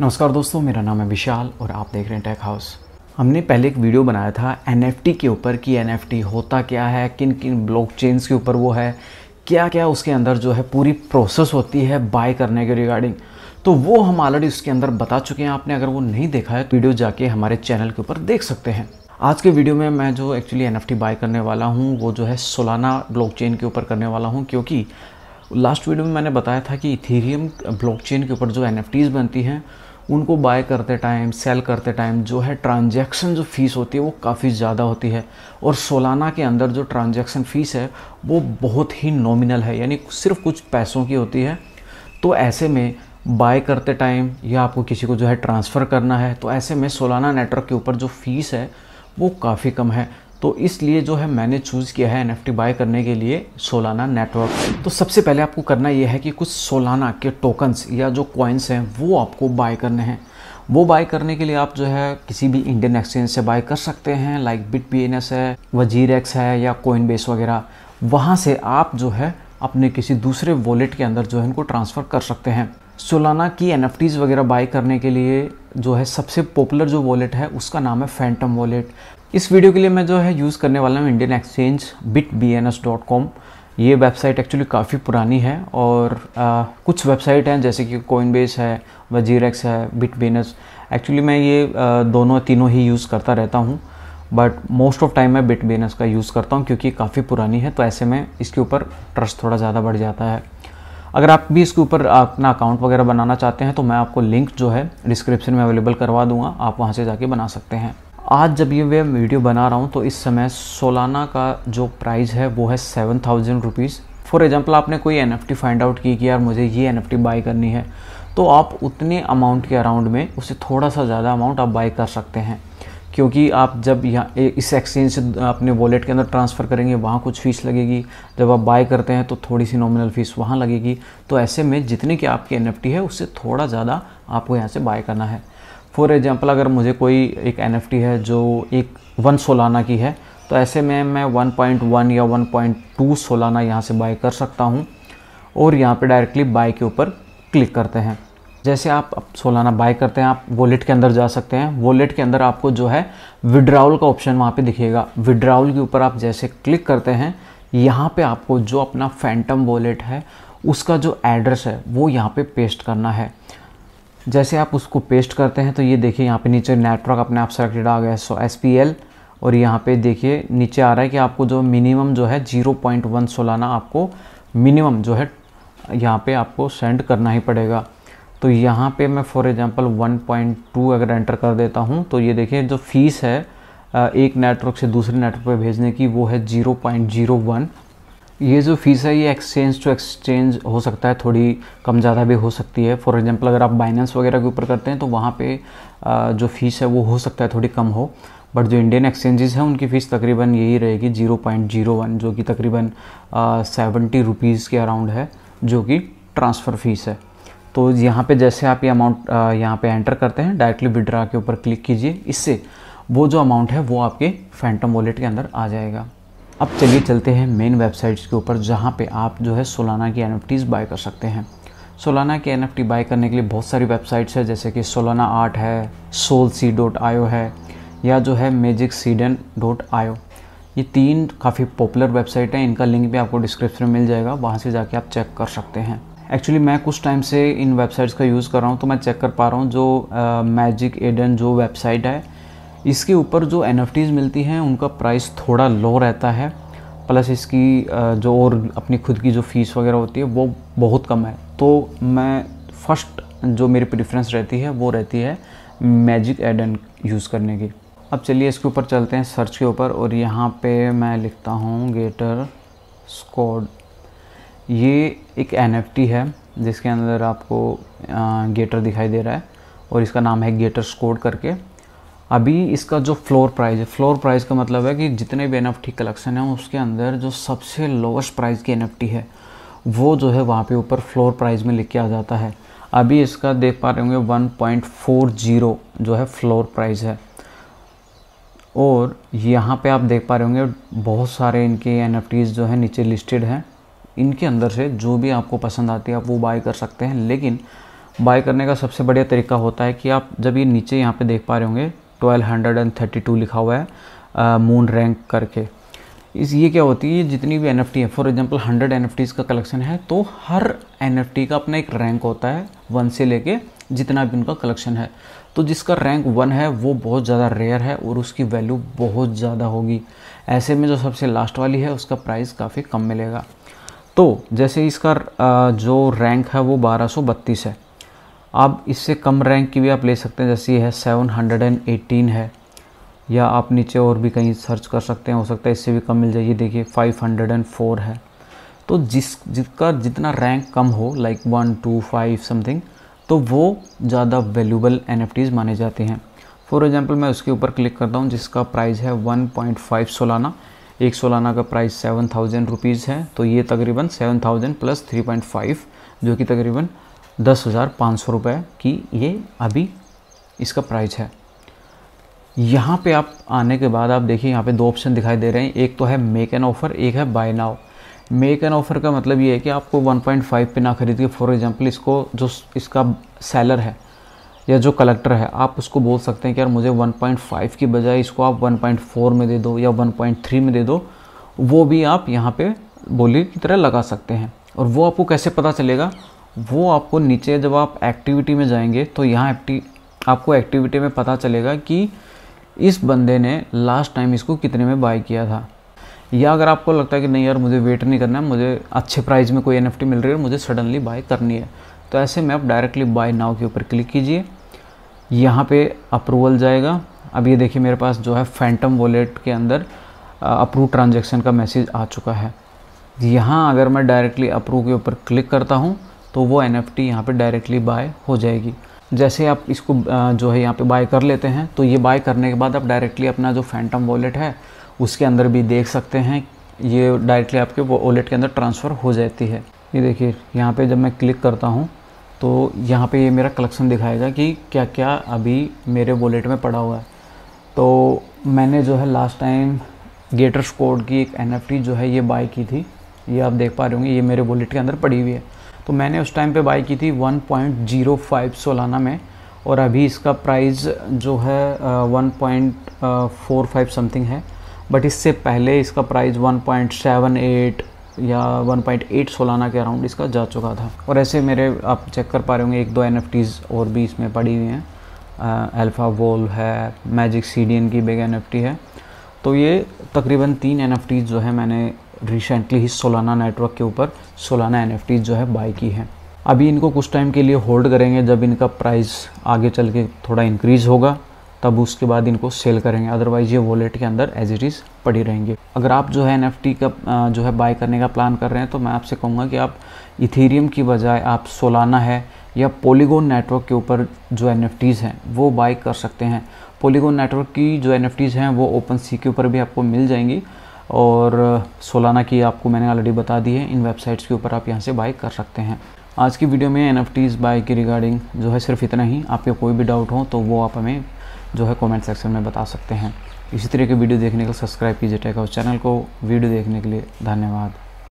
नमस्कार दोस्तों मेरा नाम है विशाल और आप देख रहे हैं टेक हाउस हमने पहले एक वीडियो बनाया था एन के ऊपर कि एन होता क्या है किन किन ब्लॉक के ऊपर वो है क्या क्या उसके अंदर जो है पूरी प्रोसेस होती है बाय करने के रिगार्डिंग तो वो हम ऑलरेडी उसके अंदर बता चुके हैं आपने अगर वो नहीं देखा है तो वीडियो जाके हमारे चैनल के ऊपर देख सकते हैं आज के वीडियो में मैं जो एक्चुअली एन बाय करने वाला हूँ वो जो है सोलाना ब्लॉकचेन के ऊपर करने वाला हूँ क्योंकि लास्ट वीडियो में मैंने बताया था कि इथेरियम ब्लॉकचेन के ऊपर जो एन बनती हैं उनको बाय करते टाइम सेल करते टाइम जो है ट्रांजैक्शन जो फ़ीस होती है वो काफ़ी ज़्यादा होती है और सोलाना के अंदर जो ट्रांजैक्शन फ़ीस है वो बहुत ही नॉमिनल है यानी सिर्फ कुछ पैसों की होती है तो ऐसे में बाय करते टाइम या आपको किसी को जो है ट्रांसफ़र करना है तो ऐसे में सोलाना नेटवर्क के ऊपर जो फ़ीस है वो काफ़ी कम है तो इसलिए जो है मैंने चूज़ किया है एन बाय करने के लिए सोलाना नेटवर्क तो सबसे पहले आपको करना यह है कि कुछ सोलाना के टोकन्स या जो कॉइन्स हैं वो आपको बाय करने हैं वो बाय करने के लिए आप जो है किसी भी इंडियन एक्सचेंज से बाय कर सकते हैं लाइक बिट पी है वजीर एक्स है या कोइन बेस वगैरह वहाँ से आप जो है अपने किसी दूसरे वॉलेट के अंदर जो है इनको ट्रांसफ़र कर सकते हैं सोलाना की एन वगैरह बाय करने के लिए जो है सबसे पॉपुलर जो वॉलेट है उसका नाम है फैंटम वॉलेट इस वीडियो के लिए मैं जो है यूज़ करने वाला हूँ Indian exchange bit B N S dot com ये वेबसाइट एक्चुअली काफ़ी पुरानी है और आ, कुछ वेबसाइट हैं जैसे कि कोइनबेस है वजीरेक्स है bit B N S actually मैं ये आ, दोनों तीनों ही यूज़ करता रहता हूँ बट मोस्ट ऑफ टाइम मैं बिट बी एन एस का यूज़ करता हूँ क्योंकि काफ़ी पुरानी है तो ऐसे में इसके ऊपर ट्रस्ट थोड़ा ज़्यादा बढ़ जाता है अगर आप भी इसके ऊपर अपना अकाउंट वगैरह बनाना चाहते हैं तो मैं आपको लिंक जो है डिस्क्रिप्शन में अवेलेबल करवा दूँगा आप वहाँ से जाके बना सकते हैं आज जब ये मैं वीडियो बना रहा हूँ तो इस समय सोलाना का जो प्राइस है वो है seven thousand rupees for example आपने कोई एन फाइंड आउट की कि यार मुझे ये एन बाई करनी है तो आप उतने अमाउंट के अराउंड में उसे थोड़ा सा ज़्यादा अमाउंट आप बाई कर सकते हैं क्योंकि आप जब यहाँ इस एक्सचेंज से अपने वॉलेट के अंदर ट्रांसफ़र करेंगे वहाँ कुछ फ़ीस लगेगी जब आप बाय करते हैं तो थोड़ी सी नॉमिनल फ़ीस वहाँ लगेगी तो ऐसे में जितने की आपकी एन है उससे थोड़ा ज़्यादा आपको यहाँ से बाय करना है फॉर एग्जाम्पल अगर मुझे कोई एक एन है जो एक वन सोलाना की है तो ऐसे में मैं 1.1 या 1.2 सोलाना यहाँ से बाय कर सकता हूँ और यहाँ पे डायरेक्टली बाय के ऊपर क्लिक करते हैं जैसे आप सोलाना बाय करते हैं आप वॉलेट के अंदर जा सकते हैं वॉलेट के अंदर आपको जो है विड्राउल का ऑप्शन वहाँ पे दिखेगा विड्राउल के ऊपर आप जैसे क्लिक करते हैं यहाँ पे आपको जो अपना फैंटम वॉलेट है उसका जो एड्रेस है वो यहाँ पे पेस्ट करना है जैसे आप उसको पेस्ट करते हैं तो ये देखिए यहाँ पे नीचे नेटवर्क अपने आप सेलेक्टेड आ गया है सो एस पी एल और यहाँ पे देखिए नीचे आ रहा है कि आपको जो मिनिमम जो है जीरो पॉइंट वन सोलाना आपको मिनिमम जो है यहाँ पे आपको सेंड करना ही पड़ेगा तो यहाँ पे मैं फॉर एग्जांपल टू अगर एंटर कर देता हूँ तो ये देखिए जो फीस है एक नेटवर्क से दूसरे नेटवर्क पर भेजने की वो है वन ये जो फीस है ये एक्सचेंज टू एक्सचेंज हो सकता है थोड़ी कम ज़्यादा भी हो सकती है फॉर एग्जांपल अगर आप बाइनेंस वगैरह के ऊपर करते हैं तो वहाँ पे जो फीस है वो हो सकता है थोड़ी कम हो बट जो इंडियन एक्सचेंजेस हैं उनकी फ़ीस तकरीबन यही रहेगी जीरो पॉइंट जीरो वन जो कि तकरीबन सेवेंटी रुपीज़ के अराउंड है जो कि ट्रांसफ़र फ़ीस है तो यहाँ पे जैसे आप ये अमाउंट यहाँ पे एंटर करते हैं डायरेक्टली विड्रा के ऊपर क्लिक कीजिए इससे वो जो अमाउंट है वो आपके फैंटम वॉलेट के अंदर आ जाएगा अब चलिए चलते हैं मेन वेबसाइट्स के ऊपर जहाँ पे आप जो है सोलाना की एन बाय कर सकते हैं सोलाना की एन बाय करने के लिए बहुत सारी वेबसाइट्स है जैसे कि सोलाना आर्ट है सोल सी डॉट आयो है या जो है मेजिक सीडन डॉट आयो ये तीन काफ़ी पॉपुलर वेबसाइट हैं इनका लिंक भी आपको डिस्क्रिप्शन में मिल जाएगा वहाँ से जाके आप चेक कर सकते हैं एक्चुअली मैं कुछ टाइम से इन वेबसाइट्स का यूज़ कर रहा हूँ तो मैं चेक कर पा रहा हूँ जो मैजिक एडन जो वेबसाइट है इसके ऊपर जो एन मिलती हैं उनका प्राइस थोड़ा लो रहता है प्लस इसकी जो और अपनी खुद की जो फ़ीस वगैरह होती है वो बहुत कम है तो मैं फ़र्स्ट जो मेरी प्रेफरेंस रहती है वो रहती है मैजिक एडन यूज़ करने की अब चलिए इसके ऊपर चलते हैं सर्च के ऊपर और यहाँ पे मैं लिखता हूँ गेटर स्कॉड ये एक एन है जिसके अंदर आपको गेटर दिखाई दे रहा है और इसका नाम है गेटर स्कोड करके अभी इसका जो फ्लोर प्राइस है फ्लोर प्राइस का मतलब है कि जितने भी एन कलेक्शन है उसके अंदर जो सबसे लोवेस्ट प्राइस की एन है वो जो है वहाँ पे ऊपर फ्लोर प्राइस में लिख के आ जाता है अभी इसका देख पा रहे होंगे 1.40 जो है फ्लोर प्राइस है और यहाँ पे आप देख पा रहे होंगे बहुत सारे इनके एन जो है नीचे लिस्टेड हैं इनके अंदर से जो भी आपको पसंद आती है आप वो बाय कर सकते हैं लेकिन बाय करने का सबसे बढ़िया तरीका होता है कि आप जब ये नीचे यहाँ पे देख पा रहे होंगे 1232 लिखा हुआ है मून रैंक करके इस ये क्या होती है जितनी भी एन है फॉर एग्जांपल 100 एन का कलेक्शन है तो हर एन का अपना एक रैंक होता है वन से लेके जितना भी उनका कलेक्शन है तो जिसका रैंक वन है वो बहुत ज़्यादा रेयर है और उसकी वैल्यू बहुत ज़्यादा होगी ऐसे में जो सबसे लास्ट वाली है उसका प्राइस काफ़ी कम मिलेगा तो जैसे इसका जो रैंक है वो बारह है आप इससे कम रैंक की भी आप ले सकते हैं जैसे ये है सेवन हंड्रेड एंड एटीन है या आप नीचे और भी कहीं सर्च कर सकते हैं हो सकता है इससे भी कम मिल जाए ये देखिए फाइव हंड्रेड एंड फोर है तो जिस जिसका जितना रैंक कम हो like one two five something तो वो ज़्यादा वैल्यूबल एन माने जाते हैं फॉर एग्ज़ाम्पल मैं उसके ऊपर क्लिक करता हूँ जिसका प्राइस है फाइव सोलाना एक सोलाना का प्राइस सेवन थाउजेंड रुपीज़ है तो ये तकरीबन seven thousand plus three point five जो कि तकरीबन दस हज़ार पाँच सौ रुपये की ये अभी इसका प्राइस है यहाँ पे आप आने के बाद आप देखिए यहाँ पे दो ऑप्शन दिखाई दे रहे हैं एक तो है मेक एन ऑफ़र एक है buy now make an offer का मतलब ये है कि आपको 1.5 पे ना खरीद के फॉर एग्जांपल इसको जो इसका सेलर है या जो कलेक्टर है आप उसको बोल सकते हैं कि यार मुझे 1.5 की बजाय इसको आप 1.4 में दे दो या 1.3 में दे दो वो भी आप यहाँ पर बोली की तरह लगा सकते हैं और वो आपको कैसे पता चलेगा वो आपको नीचे जब आप एक्टिविटी में जाएंगे तो यहाँ एक्टिव आपको एक्टिविटी में पता चलेगा कि इस बंदे ने लास्ट टाइम इसको कितने में बाई किया था या अगर आपको लगता है कि नहीं यार मुझे वेट नहीं करना है मुझे अच्छे प्राइस में कोई एन मिल रही है मुझे सडनली बाय करनी है तो ऐसे में आप डायरेक्टली बाय नाव के ऊपर क्लिक कीजिए यहाँ पे अप्रूवल जाएगा अब ये देखिए मेरे पास जो है फैंटम वॉलेट के अंदर अप्रूव ट्रांजेक्शन का मैसेज आ चुका है यहाँ अगर मैं डायरेक्टली अप्रूव के ऊपर क्लिक करता हूँ तो वो एन एफ टी यहाँ पर डायरेक्टली बाय हो जाएगी जैसे आप इसको जो है यहाँ पे बाय कर लेते हैं तो ये बाय करने के बाद आप डायरेक्टली अपना जो फैंटम वॉलेट है उसके अंदर भी देख सकते हैं ये डायरेक्टली आपके वॉलेट के अंदर ट्रांसफ़र हो जाती है ये देखिए यहाँ पे जब मैं क्लिक करता हूँ तो यहाँ पे ये मेरा कलेक्शन दिखाएगा कि क्या क्या अभी मेरे वॉलेट में पड़ा हुआ है तो मैंने जो है लास्ट टाइम गेटर्स कोड की एक एन जो है ये बाय की थी ये आप देख पा रहे होंगे ये मेरे वॉलेट के अंदर पड़ी हुई है तो मैंने उस टाइम पे बाई की थी 1.05 सोलाना में और अभी इसका प्राइस जो है uh, 1.45 समथिंग है बट इससे पहले इसका प्राइस 1.78 या 1.8 सोलाना के अराउंड इसका जा चुका था और ऐसे मेरे आप चेक कर पा रहे होंगे एक दो एन और भी इसमें पड़ी हुई हैं अल्फ़ा वोल है मैजिक सी की बिग एन है तो ये तकरीबन तीन एन जो है मैंने रिसेंटली ही सोलाना नेटवर्क के ऊपर सोलाना एन जो है बाई की है अभी इनको कुछ टाइम के लिए होल्ड करेंगे जब इनका प्राइस आगे चल के थोड़ा इंक्रीज होगा तब उसके बाद इनको सेल करेंगे अदरवाइज ये वॉलेट के अंदर एज इट इज़ पड़ी रहेंगे अगर आप जो है एन का जो है बाय करने का प्लान कर रहे हैं तो मैं आपसे कहूँगा कि आप इथेरियम की बजाय आप सोलाना है या पोलीगोन नेटवर्क के ऊपर जो एन हैं वो बाय कर सकते हैं पोलीगोन नेटवर्क की जो एन हैं वो ओपन सी के ऊपर भी आपको मिल जाएंगी और सोलाना की आपको मैंने ऑलरेडी बता दी है इन वेबसाइट्स के ऊपर आप यहाँ से बाई कर सकते हैं आज की वीडियो में एन एफ टीज़ बाई की रिगार्डिंग जो है सिर्फ इतना ही आपके कोई भी डाउट हो तो वो आप हमें जो है कमेंट सेक्शन में बता सकते हैं इसी तरह के वीडियो देखने के लिए सब्सक्राइब कीजिए टेक उस चैनल को वीडियो देखने के लिए धन्यवाद